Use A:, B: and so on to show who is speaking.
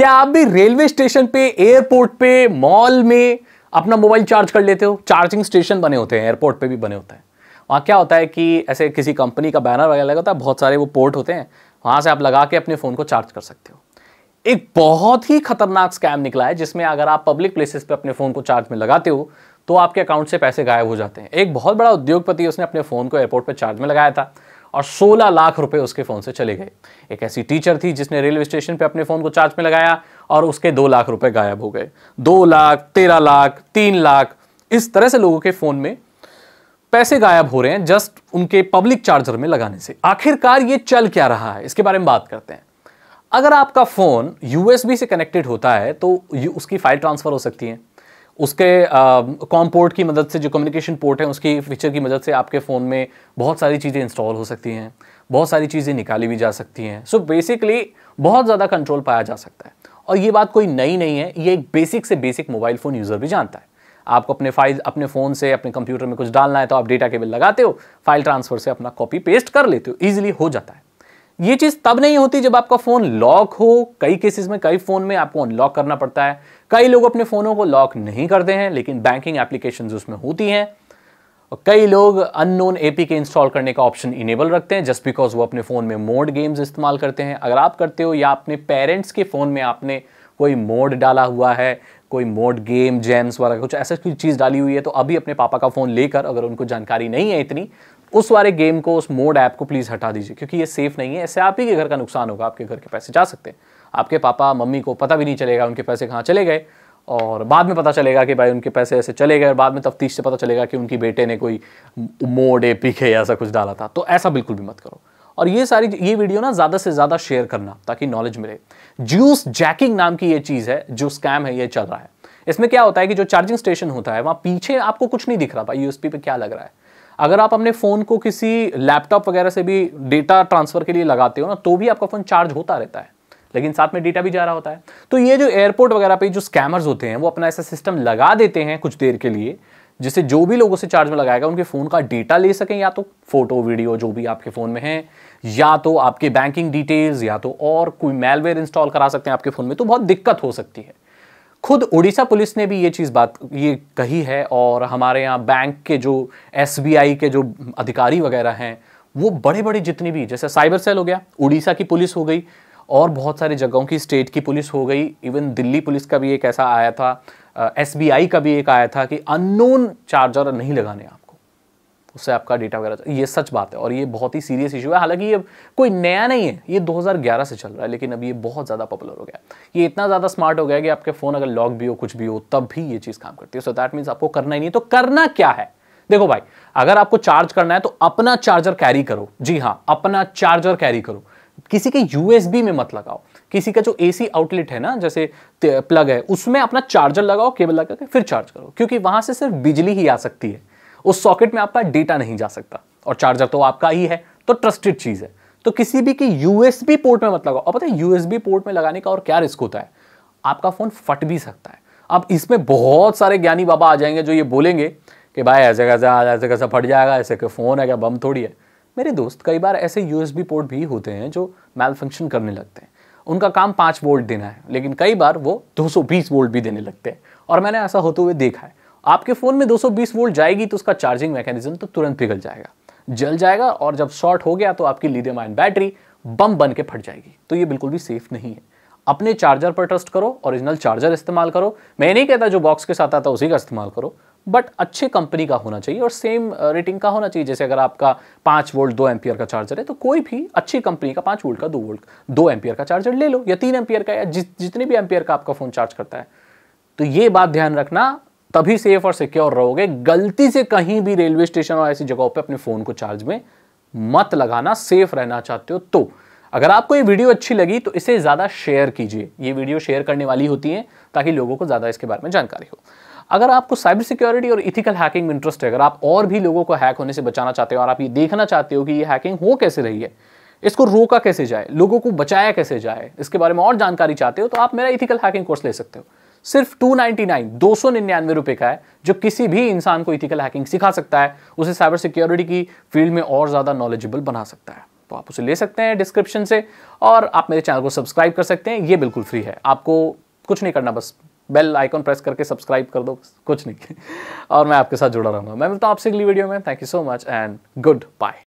A: क्या आप भी रेलवे स्टेशन पे एयरपोर्ट पे मॉल में अपना मोबाइल चार्ज कर लेते हो चार्जिंग स्टेशन बने होते हैं एयरपोर्ट पे भी बने होते हैं वहाँ क्या होता है कि ऐसे किसी कंपनी का बैनर वगैरह लगा होता है बहुत सारे वो पोर्ट होते हैं वहाँ से आप लगा के अपने फ़ोन को चार्ज कर सकते हो एक बहुत ही खतरनाक स्कैम निकला है जिसमें अगर आप पब्लिक प्लेसेस पर अपने फ़ोन को चार्ज में लगाते हो तो आपके अकाउंट से पैसे गायब हो जाते हैं एक बहुत बड़ा उद्योगपति उसने अपने फ़ोन को एयरपोर्ट पर चार्ज में लगाया था और 16 लाख रुपए उसके फ़ोन से चले गए एक ऐसी टीचर थी जिसने रेलवे स्टेशन पे अपने फ़ोन को चार्ज में लगाया और उसके दो लाख रुपए गायब हो गए दो लाख तेरह लाख तीन लाख इस तरह से लोगों के फ़ोन में पैसे गायब हो रहे हैं जस्ट उनके पब्लिक चार्जर में लगाने से आखिरकार ये चल क्या रहा है इसके बारे में बात करते हैं अगर आपका फ़ोन यूएसबी से कनेक्टेड होता है तो उसकी फाइल ट्रांसफ़र हो सकती है उसके कॉम पोर्ट की मदद से जो कम्युनिकेशन पोर्ट है उसकी फीचर की मदद से आपके फ़ोन में बहुत सारी चीज़ें इंस्टॉल हो सकती हैं बहुत सारी चीज़ें निकाली भी जा सकती हैं सो बेसिकली बहुत ज़्यादा कंट्रोल पाया जा सकता है और ये बात कोई नई नहीं है ये एक बेसिक से बेसिक मोबाइल फ़ोन यूज़र भी जानता है आपको अपने फाइल अपने फ़ोन से अपने कंप्यूटर में कुछ डालना है तो आप डेटा केबल लगाते हो फाइल ट्रांसफ़र से अपना कॉपी पेस्ट कर लेते हो ईजिली हो जाता है ये चीज़ तब नहीं होती जब आपका फ़ोन लॉक हो कई केसेस में कई फ़ोन में आपको अनलॉक करना पड़ता है कई लोग अपने फ़ोनों को लॉक नहीं करते हैं लेकिन बैंकिंग एप्लीकेशन उसमें होती हैं और कई लोग अननोन के इंस्टॉल करने का ऑप्शन इनेबल रखते हैं जस्ट बिकॉज वो अपने फ़ोन में मोड गेम्स इस्तेमाल करते हैं अगर आप करते हो या अपने पेरेंट्स के फ़ोन में आपने कोई मोड डाला हुआ है कोई मोड गेम जेम्स वगैरह कुछ ऐसा कोई चीज़ डाली हुई है तो अभी अपने पापा का फ़ोन लेकर अगर उनको जानकारी नहीं है इतनी उस वाले गेम को उस मोड ऐप को प्लीज़ हटा दीजिए क्योंकि ये सेफ नहीं है ऐसे आप ही के घर का नुकसान होगा आपके घर के पैसे जा सकते हैं आपके पापा मम्मी को पता भी नहीं चलेगा उनके पैसे कहाँ चले गए और बाद में पता चलेगा कि भाई उनके पैसे ऐसे चले गए और बाद में तफ्तीश से पता चलेगा कि उनके बेटे ने कोई मोड ए पी के ऐसा कुछ डाला था तो ऐसा बिल्कुल भी मत करो और ये सारी ये वीडियो ना ज़्यादा से ज़्यादा शेयर करना ताकि नॉलेज मिले ज्यूस जैकिंग नाम की ये चीज़ है जो स्कैम है ये चल रहा है इसमें क्या होता है कि जो चार्जिंग स्टेशन होता है वहाँ पीछे आपको कुछ नहीं दिख रहा भाई यूएसपी पे क्या लग रहा है अगर आप अपने फ़ोन को किसी लैपटॉप वगैरह से भी डेटा ट्रांसफ़र के लिए लगाते हो ना तो भी आपका फ़ोन चार्ज होता रहता है लेकिन साथ में डेटा भी जा रहा होता है तो ये जो एयरपोर्ट वगैरह पे जो स्कैमर्स होते हैं वो अपना ऐसा सिस्टम लगा देते हैं कुछ देर के लिए जिससे जो भी लोगों से चार्ज में लगाएगा उनके फ़ोन का डेटा ले सकें या तो फोटो वीडियो जो भी आपके फ़ोन में है या तो आपके बैंकिंग डिटेल्स या तो और कोई मेलवेयर इंस्टॉल करा सकते हैं आपके फ़ोन में तो बहुत दिक्कत हो सकती है खुद उड़ीसा पुलिस ने भी ये चीज़ बात ये कही है और हमारे यहाँ बैंक के जो एस के जो अधिकारी वगैरह हैं वो बड़े बड़े जितनी भी जैसे साइबर सेल हो गया उड़ीसा की पुलिस हो गई और बहुत सारी जगहों की स्टेट की पुलिस हो गई इवन दिल्ली पुलिस का भी एक ऐसा आया था एस का भी एक आया था कि अननोन चार्जर नहीं लगाने आप उससे आपका डेटा वगैरह ये सच बात है और ये बहुत ही सीरियस इशू है हालांकि ये कोई नया नहीं है ये 2011 से चल रहा है लेकिन अब ये बहुत ज़्यादा पॉपुलर हो गया ये इतना ज़्यादा स्मार्ट हो गया कि आपके फ़ोन अगर लॉक भी हो कुछ भी हो तब भी ये चीज़ काम करती है सो दैट मीन्स आपको करना ही नहीं तो करना क्या है देखो भाई अगर आपको चार्ज करना है तो अपना चार्जर कैरी करो जी हाँ अपना चार्जर कैरी करो किसी के यूएसबी में मत लगाओ किसी का जो एसी आउटलेट है ना जैसे प्लग है उसमें अपना चार्जर लगाओ केबल लगा के फिर चार्ज करो क्योंकि वहां से सिर्फ बिजली ही आ सकती है उस सॉकेट में आपका डेटा नहीं जा सकता और चार्जर तो आपका ही है तो ट्रस्टेड चीज़ है तो किसी भी की यूएसबी पोर्ट में मत लगाओ और पता है यूएसबी पोर्ट में लगाने का और क्या रिस्क होता है आपका फ़ोन फट भी सकता है अब इसमें बहुत सारे ज्ञानी बाबा आ जाएंगे जो ये बोलेंगे कि भाई ऐसे कैसे ऐसे कैसे फट जाएगा ऐसे के फ़ोन है क्या बम थोड़ी है मेरे दोस्त कई बार ऐसे यू पोर्ट भी होते हैं जो मैल फंक्शन करने लगते हैं उनका काम पाँच वोल्ट देना है लेकिन कई बार वो दो वोल्ट भी देने लगते हैं और मैंने ऐसा होते हुए देखा है आपके फ़ोन में 220 वोल्ट जाएगी तो उसका चार्जिंग मैकेनिज्म तो तुरंत पिघल जाएगा जल जाएगा और जब शॉर्ट हो गया तो आपकी लीडियम आयन बैटरी बम बन के फट जाएगी तो ये बिल्कुल भी सेफ नहीं है अपने चार्जर पर ट्रस्ट करो ओरिजिनल चार्जर इस्तेमाल करो मैं नहीं कहता जो बॉक्स के साथ आता उसी का इस्तेमाल करो बट अच्छे कंपनी का होना चाहिए और सेम रेटिंग uh, का होना चाहिए जैसे अगर आपका पाँच वोल्ट दो एम्पियर का चार्जर है तो कोई भी अच्छी कंपनी का पाँच वोल्ट का दो वोल्ट दो एम्पियर का चार्जर ले लो या तीन एम्पियर का या जितने भी एम्पियर का आपका फ़ोन चार्ज करता है तो ये बात ध्यान रखना तभी सेफ और सिक्योर रहोगे गलती से कहीं भी रेलवे स्टेशन और ऐसी जगहों पे अपने फ़ोन को चार्ज में मत लगाना सेफ रहना चाहते हो तो अगर आपको ये वीडियो अच्छी लगी तो इसे ज़्यादा शेयर कीजिए ये वीडियो शेयर करने वाली होती है ताकि लोगों को ज़्यादा इसके बारे में जानकारी हो अगर आपको साइबर सिक्योरिटी और इथिकल हैकिंग में इंटरेस्ट है अगर आप और भी लोगों को हैक होने से बचाना चाहते हो और आप ये देखना चाहते हो कि ये हैकिंग हो कैसे रही है इसको रोका कैसे जाए लोगों को बचाया कैसे जाए इसके बारे में और जानकारी चाहते हो तो आप मेरा इथिकल हैकिंग कोर्स ले सकते हो सिर्फ 299 दो सौ निन्यानवे रुपए का है जो किसी भी इंसान को इथिकल हैकिंग सिखा सकता है उसे साइबर सिक्योरिटी की फील्ड में और ज़्यादा नॉलेजेबल बना सकता है तो आप उसे ले सकते हैं डिस्क्रिप्शन से और आप मेरे चैनल को सब्सक्राइब कर सकते हैं ये बिल्कुल फ्री है आपको कुछ नहीं करना बस बेल आइकॉन प्रेस करके सब्सक्राइब कर दो कुछ नहीं और मैं आपके साथ जुड़ा रहूंगा मैं मिलता हूँ आपसे अगली वीडियो में thank you so much and good bye